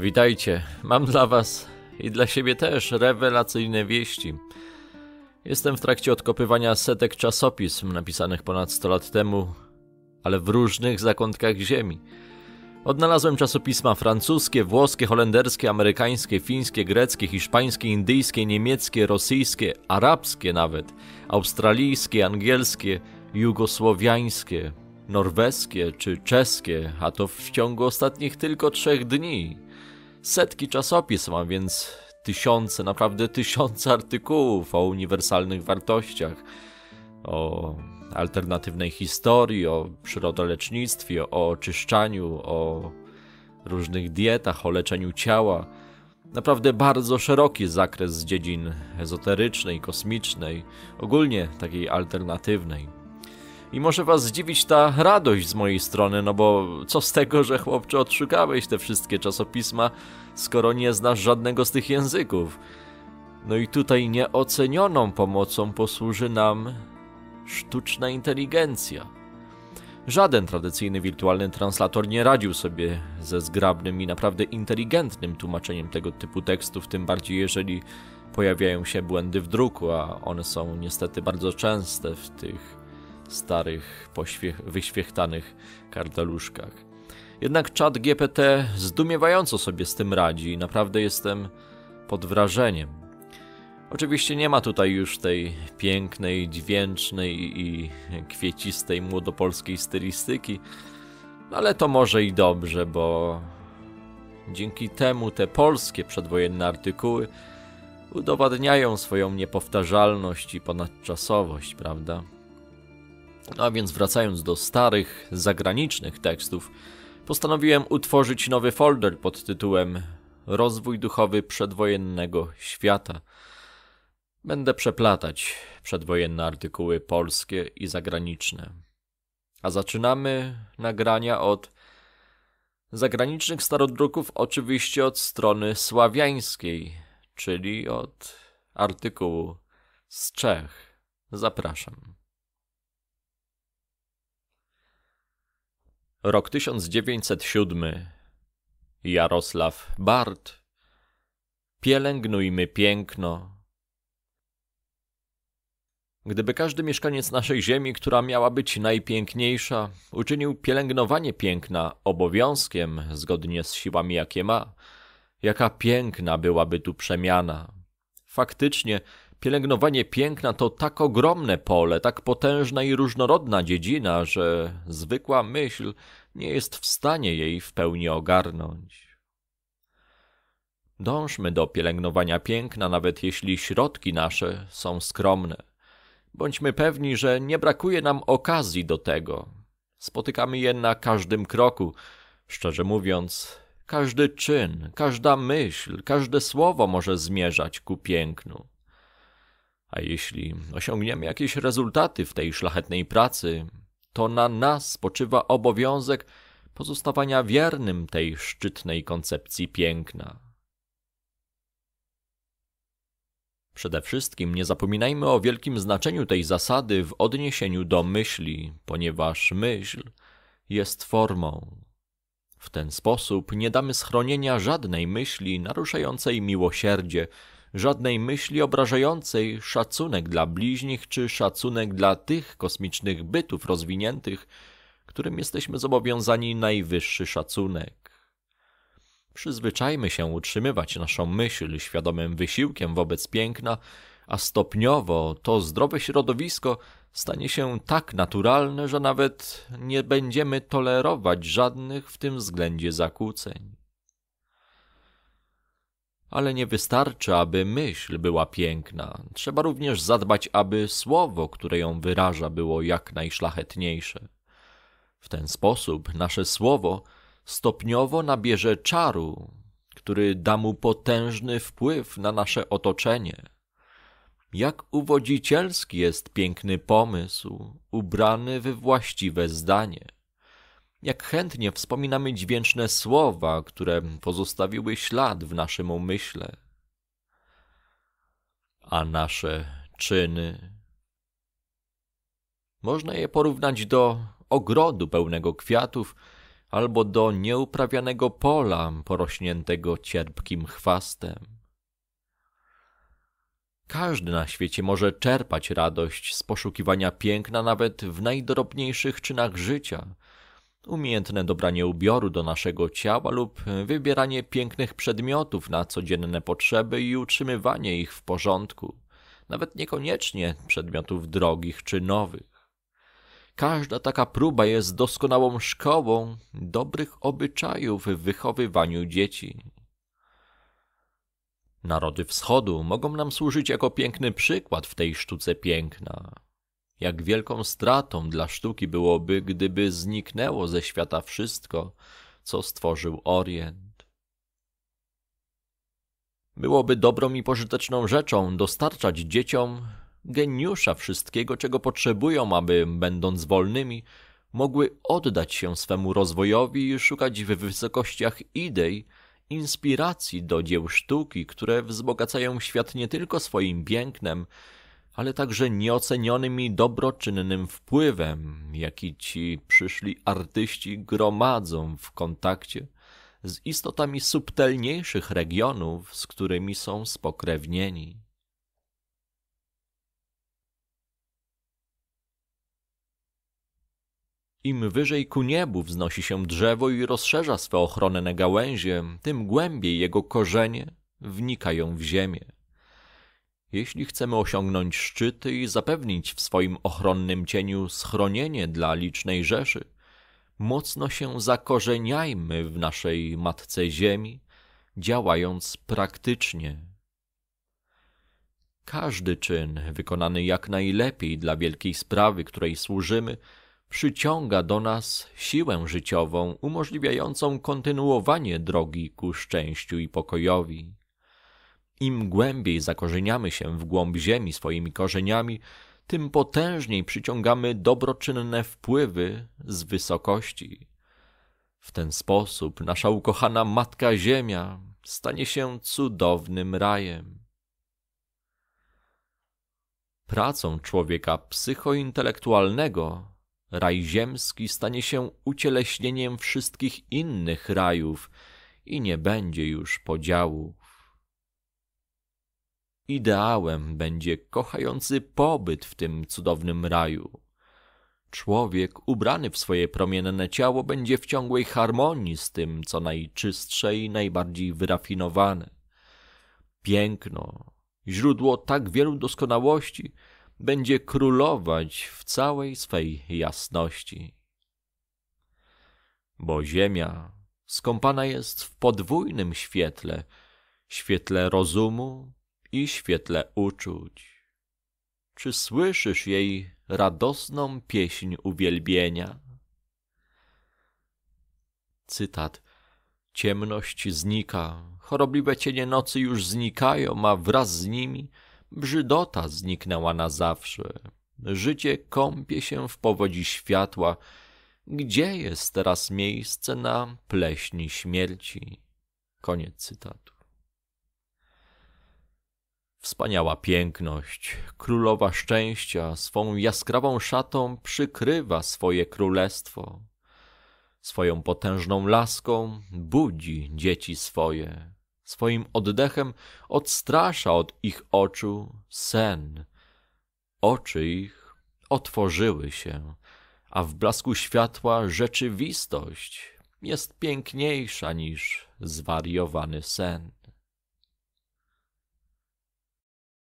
Witajcie, mam dla Was i dla siebie też rewelacyjne wieści. Jestem w trakcie odkopywania setek czasopism napisanych ponad 100 lat temu, ale w różnych zakątkach ziemi. Odnalazłem czasopisma francuskie, włoskie, holenderskie, amerykańskie, fińskie, greckie, hiszpańskie, indyjskie, niemieckie, rosyjskie, arabskie nawet, australijskie, angielskie, jugosłowiańskie, norweskie czy czeskie, a to w ciągu ostatnich tylko trzech dni setki czasopism, a więc tysiące, naprawdę tysiące artykułów o uniwersalnych wartościach, o alternatywnej historii, o przyrodolecznictwie, o oczyszczaniu, o różnych dietach, o leczeniu ciała. Naprawdę bardzo szeroki zakres dziedzin ezoterycznej, kosmicznej, ogólnie takiej alternatywnej. I może was zdziwić ta radość z mojej strony, no bo co z tego, że chłopcze odszukałeś te wszystkie czasopisma, skoro nie znasz żadnego z tych języków. No i tutaj nieocenioną pomocą posłuży nam sztuczna inteligencja. Żaden tradycyjny wirtualny translator nie radził sobie ze zgrabnym i naprawdę inteligentnym tłumaczeniem tego typu tekstów, tym bardziej jeżeli pojawiają się błędy w druku, a one są niestety bardzo częste w tych starych, wyświechtanych karteluszkach. Jednak czat GPT zdumiewająco sobie z tym radzi i naprawdę jestem pod wrażeniem. Oczywiście nie ma tutaj już tej pięknej, dźwięcznej i kwiecistej młodopolskiej stylistyki, ale to może i dobrze, bo dzięki temu te polskie przedwojenne artykuły udowadniają swoją niepowtarzalność i ponadczasowość, prawda? A więc wracając do starych, zagranicznych tekstów, postanowiłem utworzyć nowy folder pod tytułem Rozwój duchowy przedwojennego świata. Będę przeplatać przedwojenne artykuły polskie i zagraniczne. A zaczynamy nagrania od zagranicznych starodruków, oczywiście od strony sławiańskiej, czyli od artykułu z Czech. Zapraszam. Rok 1907. Jarosław Bart. Pielęgnujmy piękno. Gdyby każdy mieszkaniec naszej ziemi, która miała być najpiękniejsza, uczynił pielęgnowanie piękna obowiązkiem, zgodnie z siłami jakie ma, jaka piękna byłaby tu przemiana. Faktycznie, Pielęgnowanie piękna to tak ogromne pole, tak potężna i różnorodna dziedzina, że zwykła myśl nie jest w stanie jej w pełni ogarnąć. Dążmy do pielęgnowania piękna, nawet jeśli środki nasze są skromne. Bądźmy pewni, że nie brakuje nam okazji do tego. Spotykamy je na każdym kroku. Szczerze mówiąc, każdy czyn, każda myśl, każde słowo może zmierzać ku pięknu. A jeśli osiągniemy jakieś rezultaty w tej szlachetnej pracy, to na nas spoczywa obowiązek pozostawania wiernym tej szczytnej koncepcji piękna. Przede wszystkim nie zapominajmy o wielkim znaczeniu tej zasady w odniesieniu do myśli, ponieważ myśl jest formą. W ten sposób nie damy schronienia żadnej myśli naruszającej miłosierdzie żadnej myśli obrażającej szacunek dla bliźnich czy szacunek dla tych kosmicznych bytów rozwiniętych, którym jesteśmy zobowiązani najwyższy szacunek. Przyzwyczajmy się utrzymywać naszą myśl świadomym wysiłkiem wobec piękna, a stopniowo to zdrowe środowisko stanie się tak naturalne, że nawet nie będziemy tolerować żadnych w tym względzie zakłóceń. Ale nie wystarczy, aby myśl była piękna. Trzeba również zadbać, aby słowo, które ją wyraża, było jak najszlachetniejsze. W ten sposób nasze słowo stopniowo nabierze czaru, który da mu potężny wpływ na nasze otoczenie. Jak uwodzicielski jest piękny pomysł, ubrany we właściwe zdanie. Jak chętnie wspominamy dźwięczne słowa, które pozostawiły ślad w naszym umyśle, a nasze czyny. Można je porównać do ogrodu pełnego kwiatów albo do nieuprawianego pola porośniętego cierpkim chwastem. Każdy na świecie może czerpać radość z poszukiwania piękna nawet w najdrobniejszych czynach życia – Umiejętne dobranie ubioru do naszego ciała lub wybieranie pięknych przedmiotów na codzienne potrzeby i utrzymywanie ich w porządku, nawet niekoniecznie przedmiotów drogich czy nowych. Każda taka próba jest doskonałą szkołą dobrych obyczajów w wychowywaniu dzieci. Narody Wschodu mogą nam służyć jako piękny przykład w tej sztuce piękna. Jak wielką stratą dla sztuki byłoby, gdyby zniknęło ze świata wszystko, co stworzył Orient. Byłoby dobrą i pożyteczną rzeczą dostarczać dzieciom geniusza wszystkiego, czego potrzebują, aby, będąc wolnymi, mogły oddać się swemu rozwojowi i szukać w wysokościach idei, inspiracji do dzieł sztuki, które wzbogacają świat nie tylko swoim pięknem, ale także nieocenionym i dobroczynnym wpływem, jaki ci przyszli artyści gromadzą w kontakcie z istotami subtelniejszych regionów, z którymi są spokrewnieni. Im wyżej ku niebu wznosi się drzewo i rozszerza swe ochronne gałęzie, tym głębiej jego korzenie wnikają w ziemię. Jeśli chcemy osiągnąć szczyty i zapewnić w swoim ochronnym cieniu schronienie dla licznej rzeszy, mocno się zakorzeniajmy w naszej matce ziemi, działając praktycznie. Każdy czyn, wykonany jak najlepiej dla wielkiej sprawy, której służymy, przyciąga do nas siłę życiową umożliwiającą kontynuowanie drogi ku szczęściu i pokojowi. Im głębiej zakorzeniamy się w głąb ziemi swoimi korzeniami, tym potężniej przyciągamy dobroczynne wpływy z wysokości. W ten sposób nasza ukochana Matka Ziemia stanie się cudownym rajem. Pracą człowieka psychointelektualnego raj ziemski stanie się ucieleśnieniem wszystkich innych rajów i nie będzie już podziałów. Ideałem będzie kochający pobyt w tym cudownym raju. Człowiek ubrany w swoje promienne ciało będzie w ciągłej harmonii z tym, co najczystsze i najbardziej wyrafinowane. Piękno, źródło tak wielu doskonałości, będzie królować w całej swej jasności. Bo ziemia skąpana jest w podwójnym świetle, świetle rozumu i świetle uczuć. Czy słyszysz jej radosną pieśń uwielbienia? Cytat. Ciemność znika, chorobliwe cienie nocy już znikają, a wraz z nimi brzydota zniknęła na zawsze. Życie kąpie się w powodzi światła. Gdzie jest teraz miejsce na pleśni śmierci? Koniec cytatu. Wspaniała piękność, królowa szczęścia, swą jaskrawą szatą przykrywa swoje królestwo. Swoją potężną laską budzi dzieci swoje, swoim oddechem odstrasza od ich oczu sen. Oczy ich otworzyły się, a w blasku światła rzeczywistość jest piękniejsza niż zwariowany sen.